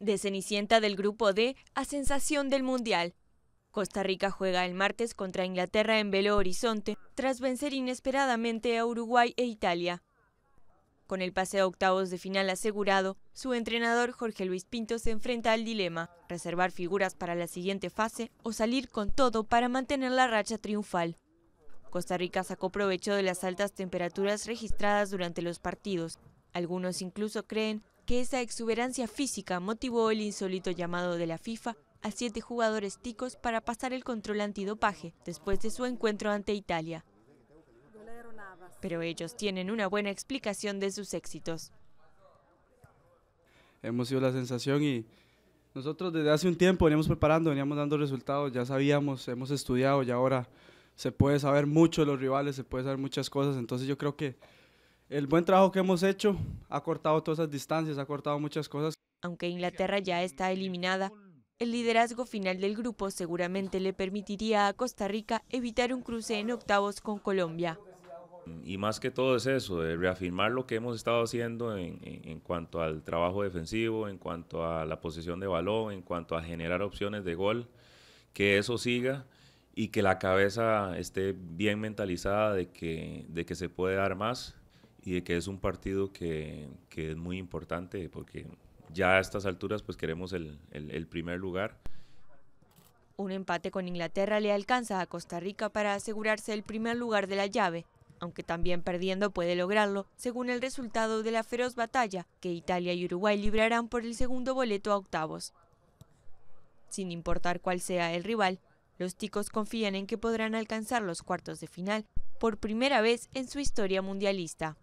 de Cenicienta del Grupo D a sensación del Mundial. Costa Rica juega el martes contra Inglaterra en Belo Horizonte, tras vencer inesperadamente a Uruguay e Italia. Con el pase a octavos de final asegurado, su entrenador Jorge Luis Pinto se enfrenta al dilema, reservar figuras para la siguiente fase o salir con todo para mantener la racha triunfal. Costa Rica sacó provecho de las altas temperaturas registradas durante los partidos. Algunos incluso creen que esa exuberancia física motivó el insólito llamado de la FIFA a siete jugadores ticos para pasar el control antidopaje después de su encuentro ante Italia. Pero ellos tienen una buena explicación de sus éxitos. Hemos sido la sensación y nosotros desde hace un tiempo veníamos preparando, veníamos dando resultados, ya sabíamos, hemos estudiado y ahora se puede saber mucho de los rivales, se puede saber muchas cosas, entonces yo creo que el buen trabajo que hemos hecho ha cortado todas esas distancias, ha cortado muchas cosas. Aunque Inglaterra ya está eliminada, el liderazgo final del grupo seguramente le permitiría a Costa Rica evitar un cruce en octavos con Colombia. Y más que todo es eso, de reafirmar lo que hemos estado haciendo en, cuanto al trabajo defensivo, en cuanto a la posición de balón, en cuanto a generar opciones de gol, que eso siga y que la cabeza esté bien mentalizada de que se puede dar más y que es un partido que, es muy importante porque ya a estas alturas pues queremos el, el primer lugar. Un empate con Inglaterra le alcanza a Costa Rica para asegurarse el primer lugar de la llave, aunque también perdiendo puede lograrlo, según el resultado de la feroz batalla que Italia y Uruguay librarán por el segundo boleto a octavos. Sin importar cuál sea el rival, los ticos confían en que podrán alcanzar los cuartos de final por primera vez en su historia mundialista.